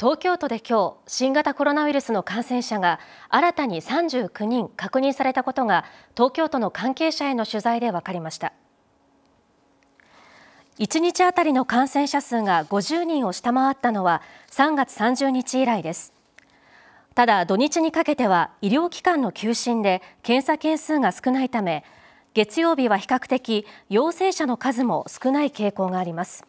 東京都で今日新型コロナウイルスの感染者が新たに39人確認されたことが東京都の関係者への取材で分かりました1日あたりの感染者数が50人を下回ったのは3月30日以来ですただ土日にかけては医療機関の休診で検査件数が少ないため月曜日は比較的陽性者の数も少ない傾向があります